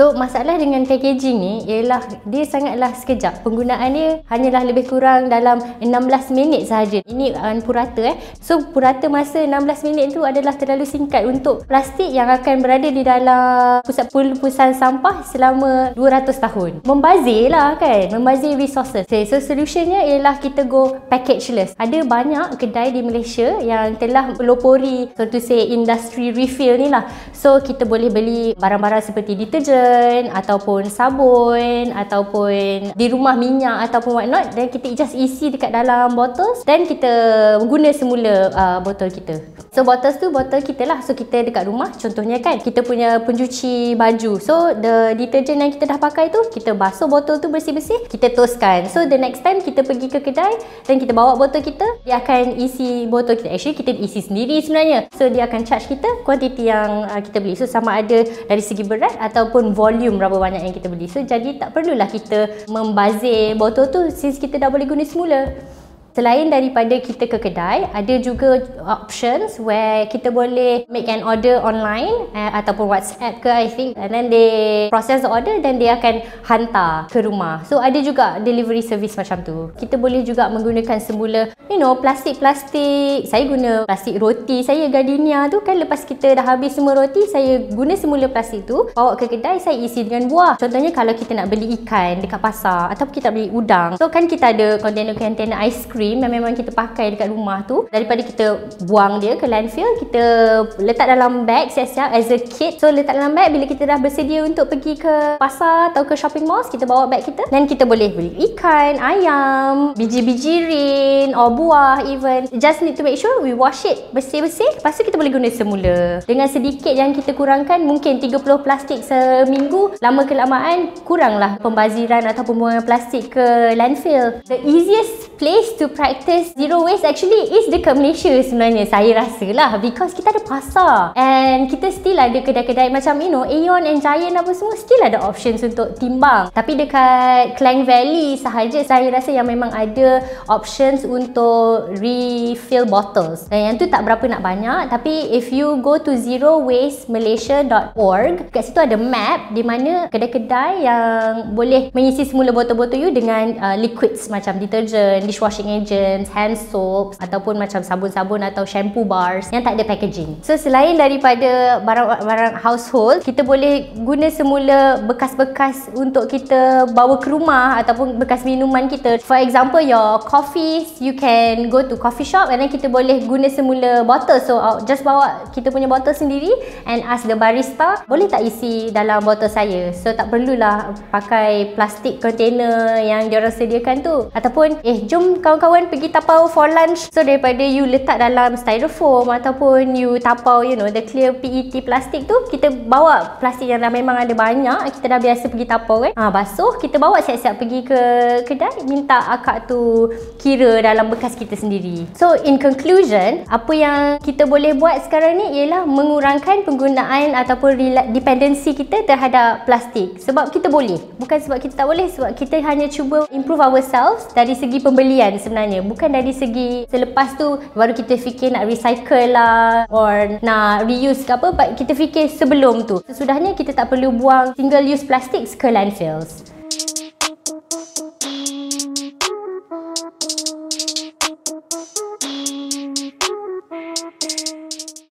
So masalah dengan packaging ni ialah dia sangatlah sekejap. Penggunaan dia hanyalah lebih kurang dalam 16 minit sahaja. Ini um, purata eh. So purata masa 16 minit tu adalah terlalu singkat untuk plastik yang akan berada di dalam pusat pelupusan sampah selama 200 tahun. Membazir lah kan. Membazir resources. Okay, so solutionnya ialah kita go packageless. Ada banyak kedai di Malaysia yang telah melopori so to say industry refill ni lah. So kita boleh beli barang-barang seperti deterjen lotion ataupun sabun ataupun di rumah minyak ataupun what not then kita just isi dekat dalam botol, then kita guna semula uh, botol kita So bottles tu botol kita lah. So kita dekat rumah contohnya kan kita punya pencuci baju. So the detergent yang kita dah pakai tu kita basuh botol tu bersih-bersih, kita toskan. So the next time kita pergi ke kedai dan kita bawa botol kita, dia akan isi botol kita. Actually kita isi sendiri sebenarnya. So dia akan charge kita kuantiti yang uh, kita beli. So sama ada dari segi berat ataupun volume berapa banyak yang kita beli. So jadi tak perlulah kita membazir botol tu since kita dah boleh guna semula. Selain daripada kita ke kedai, ada juga options where kita boleh make an order online uh, ataupun WhatsApp ke I think and then they process the order then dia akan hantar ke rumah. So ada juga delivery service macam tu. Kita boleh juga menggunakan semula you know plastik-plastik saya guna plastik roti saya gardenia tu kan lepas kita dah habis semua roti saya guna semula plastik tu bawa ke kedai saya isi dengan buah contohnya kalau kita nak beli ikan dekat pasar atau kita beli udang so kan kita ada container-container ice cream yang memang kita pakai dekat rumah tu daripada kita buang dia ke landfill kita letak dalam bag siap-siap as a kit so letak dalam bag bila kita dah bersedia untuk pergi ke pasar atau ke shopping mall kita bawa bag kita dan kita boleh beli ikan ayam biji-biji rin obu buah even just need to make sure we wash it bersih-bersih lepas tu kita boleh guna semula dengan sedikit yang kita kurangkan mungkin 30 plastik seminggu lama kelamaan kuranglah pembaziran atau pembuangan plastik ke landfill the easiest place to practice zero waste actually is dekat Malaysia sebenarnya saya rasa lah because kita ada pasar and kita still ada kedai-kedai macam you know Aeon and Giant apa semua still ada options untuk timbang tapi dekat Klang Valley sahaja saya rasa yang memang ada options untuk refill bottles. Dan yang tu tak berapa nak banyak tapi if you go to zero waste zerowastemalaysia.org kat situ ada map di mana kedai-kedai yang boleh mengisi semula botol-botol you dengan uh, liquids macam detergent, dishwashing agents, hand soaps ataupun macam sabun-sabun atau shampoo bars yang tak ada packaging. So selain daripada barang-barang household, kita boleh guna semula bekas-bekas untuk kita bawa ke rumah ataupun bekas minuman kita. For example, your coffee, you can can go to coffee shop and then kita boleh guna semula botol. so uh, just bawa kita punya botol sendiri and ask the barista boleh tak isi dalam botol saya so tak perlulah pakai plastik container yang diorang sediakan tu ataupun eh jom kawan-kawan pergi tapau for lunch so daripada you letak dalam styrofoam ataupun you tapau you know the clear PET plastik tu kita bawa plastik yang dah memang ada banyak kita dah biasa pergi tapau kan ha, basuh kita bawa siap-siap pergi ke kedai minta akak tu kira dalam bekas khas kita sendiri. So in conclusion, apa yang kita boleh buat sekarang ni ialah mengurangkan penggunaan ataupun dependensi kita terhadap plastik. Sebab kita boleh. Bukan sebab kita tak boleh, sebab kita hanya cuba improve ourselves dari segi pembelian sebenarnya. Bukan dari segi selepas tu baru kita fikir nak recycle lah or nak reuse ke apa. But kita fikir sebelum tu. Sesudahnya kita tak perlu buang single use plastik ke landfills.